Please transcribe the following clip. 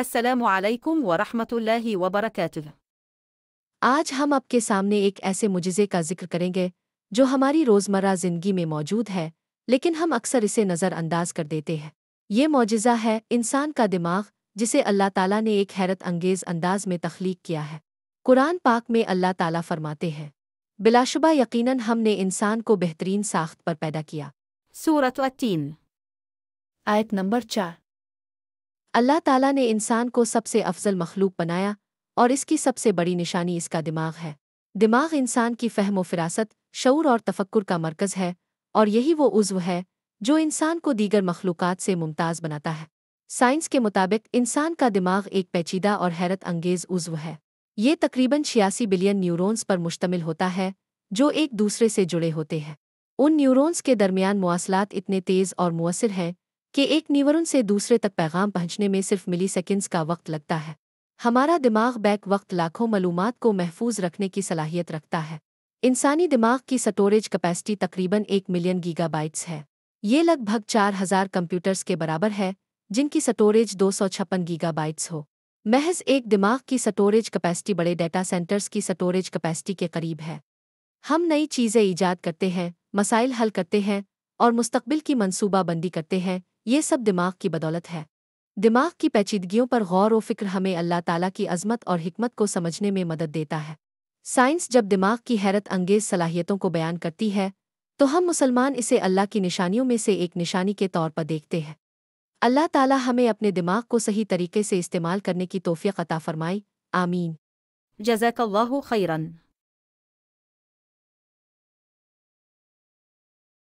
अस्सलाम वालेकुम व रहमतुल्लाहि व आज हम आपके सामने एक ऐसे मुजज़े का जिक्र करेंगे जो हमारी रोज़मर्रा ज़िंदगी में मौजूद है लेकिन हम अक्सर इसे नज़रअंदाज कर देते हैं ये मुजज़ा है इंसान का दिमाग जिसे अल्लाह ताला ने एक हैरत अंगेज़ अंदाज में तख्लीक किया है कुरान पाक में अल्लाह ताला फरमाते हैं बिलाशुबा यकीनन हमने इंसान को बेहतरीन साख्त पर पैदा किया सूरत आयत नंबर चार अल्लाह ताला ने इंसान को सबसे अफजल मखलूक बनाया और इसकी सबसे बड़ी निशानी इसका दिमाग है दिमाग इंसान की फहम व फिरासत शूर और तफक्र का मरकज़ है और यही वो उज्व है जो इंसान को दीगर मखलूक़ात से मुमताज़ बनाता है साइंस के मुताबिक इंसान का दिमाग एक पेचीदा और हैरत अंगेज़ उज्व है ये तकरीबन छियासी बिलियन न्यूरॉन्स पर मुश्तमिल होता है जो एक दूसरे से जुड़े होते हैं उन न्यूरॉन्स के दरमियान मवासलात इतने तेज़ और मुअसर हैं कि एक न्यूरॉन से दूसरे तक पैगाम पहुंचने में सिर्फ मिली सेकेंड्स का वक्त लगता है हमारा दिमाग बैक वक्त लाखों मालूम को महफूज रखने की सलाहियत रखता है इंसानी दिमाग की स्टोरेज कैपेसिटी तकरीबन एक मिलियन गीगाबाइट्स है ये लगभग चार हजार कंप्यूटर्स के बराबर है जिनकी स्टोरेज दो सौ छप्पन गीगाबाइट्स हो महज एक दिमाग की स्टोरेज कैपेसिटी बड़े डेटा सेंटर्स की स्टोरेज कैपेसिटी के करीब है हम नई चीज़ें ईजाद करते हैं मसाइल हल करते हैं और मुस्तबिल की मनसूबाबंदी करते हैं ये सब दिमाग की बदौलत है दिमाग की पैचीदगियों पर गौर व फिक्र हमें अल्लाह ताला की अजमत और हमत को समझने में मदद देता है साइंस जब दिमाग की हैरत अंगेज सलाहियतों को बयान करती है तो हम मुसलमान इसे अल्लाह की निशानियों में से एक निशानी के तौर पर देखते हैं अल्लाह ताला हमें अपने दिमाग को सही तरीके से इस्तेमाल करने की तोफ़ी अता फ़रमाई आमीन जजैक खैरन